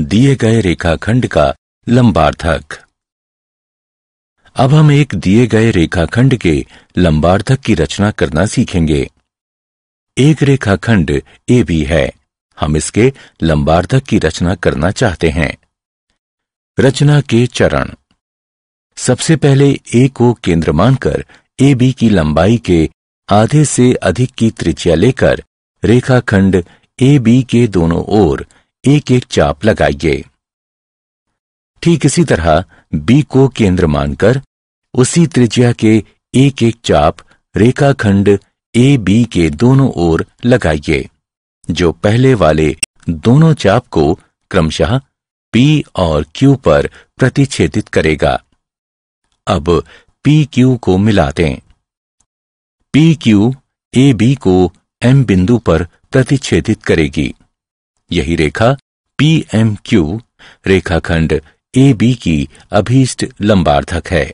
दिए गए रेखाखंड का लंबार्थक अब हम एक दिए गए रेखाखंड के लंबार्थक की रचना करना सीखेंगे एक रेखाखंड ए भी है हम इसके लंबार्थक की रचना करना चाहते हैं रचना के चरण सबसे पहले ए को केंद्र मानकर ए बी की लंबाई के आधे से अधिक की त्रिज्या लेकर रेखाखंड ए बी के दोनों ओर एक एक चाप लगाइए ठीक इसी तरह बी को केंद्र मानकर उसी त्रिज्या के एक एक चाप रेखाखंड ए बी के दोनों ओर लगाइए जो पहले वाले दोनों चाप को क्रमशः पी और क्यू पर प्रतिच्छेदित करेगा अब पी क्यू को मिला दें पी क्यू ए बी को एम बिंदु पर प्रतिच्छेदित करेगी यही रेखा पी एम क्यू रेखाखंड ए बी की अभीष्ट लंबार्थक है